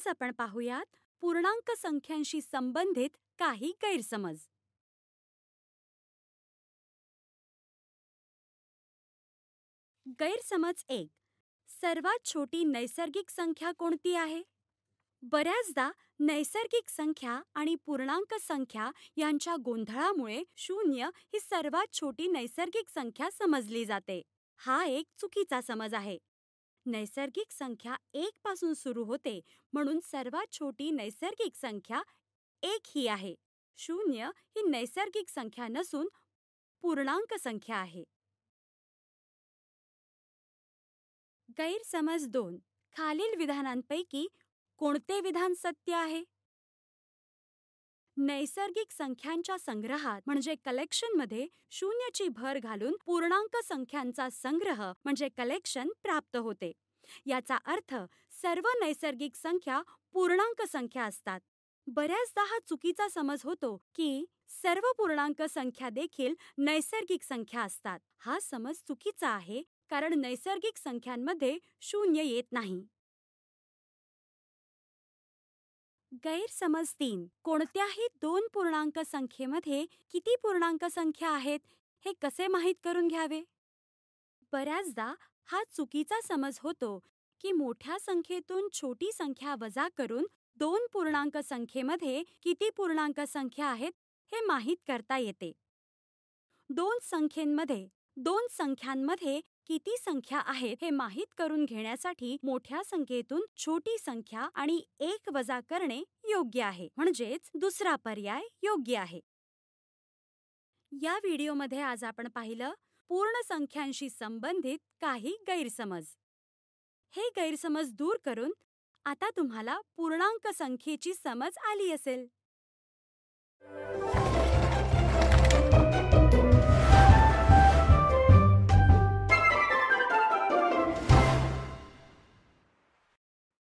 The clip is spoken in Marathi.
आज आपण पाहूयात पूर्णांक संख्यांशी संबंधित काही गैरसमज गैरसमज एक सर्वात छोटी नैसर्गिक संख्या कोणती आहे बऱ्याचदा नैसर्गिक संख्या आणि पूर्णांक संख्या यांच्या गोंधळामुळे शून्य ही सर्वात छोटी नैसर्गिक संख्या समजली जाते हा एक चुकीचा समज आहे नैसर्गिक संख्या एक पासून सुरू होते म्हणून सर्वात छोटी नैसर्गिक संख्या एक ही आहे शून्य ही नैसर्गिक संख्या नसून पूर्णांक संख्या आहे गैरसमज दोन खालील विधानांपैकी कोणते विधान सत्य आहे नैसर्गिक संख्यांच्या संग्रहात म्हणजे कलेक्शनमध्ये शून्यची भर घालून पूर्णांक संख्यांचा संग्रह म्हणजे कलेक्शन प्राप्त होते याचा अर्थ सर्व नैसर्गिक संख्या पूर्णांक संख्या असतात बऱ्याचदा हा चुकीचा समज होतो की सर्व पूर्णांक संख्या देखील नैसर्गिक संख्या असतात हा समज चुकीचा आहे कारण नैसर्गिक संख्यांमध्ये शून्य येत नाही गैरसमज तीन कोणत्याही दोन पूर्णांक संख्येमध्ये किती पूर्णांक संख्या आहेत हे कसे माहीत करून घ्यावे बऱ्याचदा हा चुकीचा समज होतो की मोठ्या संख्येतून छोटी संख्या वजा करून दोन पूर्णांक संख्येमध्ये किती पूर्णांक संख्या आहेत हे माहीत करता येते दोन संख्येमध्ये दोन संख्यांमध्ये किती संख्या आहेत हे माहीत करून घेण्यासाठी मोठ्या संख्येतून छोटी संख्या आणि एक वजा करणे योग्य आहे म्हणजेच दुसरा पर्याय योग्य आहे या व्हिडिओमध्ये आज आपण पाहिलं पूर्ण संख्यांशी संबंधित काही गैरसमज हे गैरसमज दूर करून आता तुम्हाला पूर्णांक संख्येची समज आली असेल